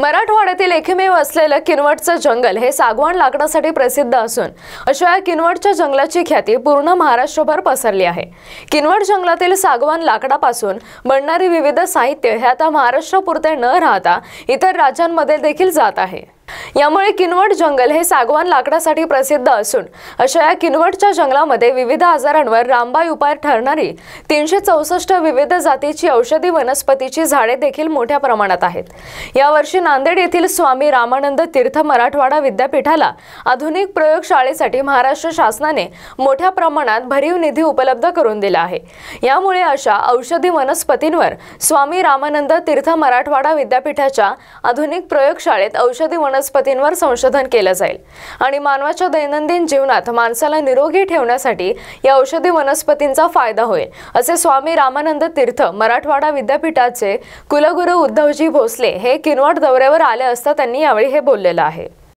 मराठवाड्यातील एकमेव असलेलं किनवटचं जंगल हे सागवान लाकडासाठी प्रसिद्ध असून अशा या किनवटच्या जंगलाची ख्याती पूर्ण महाराष्ट्रभर पसरली आहे किनवट जंगलातील सागवान लाकडापासून बनणारी विविध साहित्य हे आता महाराष्ट्रापुरते न राहता इतर राज्यांमध्ये देखील जात आहे यामुळे किनवट जंगल हे सागवान लाकडासाठी प्रसिद्ध असून अशा या किनवटच्या जंगलामध्ये विविध आजारांवर रामबाई उपाय ठरणारी तीनशे चौसष्ट विविध जातीची औषधी वनस्पतीची झाडे देखील मोठ्या प्रमाणात आहेत यावर्षी नांदेड येथील स्वामी रामानंद तीर्थ मराठवाडा विद्यापीठाला आधुनिक प्रयोगशाळेसाठी महाराष्ट्र शासनाने मोठ्या प्रमाणात भरीव निधी उपलब्ध करून दिला आहे यामुळे अशा औषधी वनस्पतींवर स्वामी रामानंद तीर्थ मराठवाडा विद्यापीठाच्या आधुनिक प्रयोगशाळेत औषधी वनस्पती पद्धतींवर संशोधन केलं जाईल आणि मानवाच्या दैनंदिन जीवनात माणसाला निरोगी ठेवण्यासाठी या औषधी वनस्पतींचा फायदा होईल असे स्वामी रामानंद तीर्थ मराठवाडा विद्यापीठाचे कुलगुरू उद्धवजी भोसले हे किनवट दौऱ्यावर आले असता त्यांनी यावेळी हे बोललेलं आहे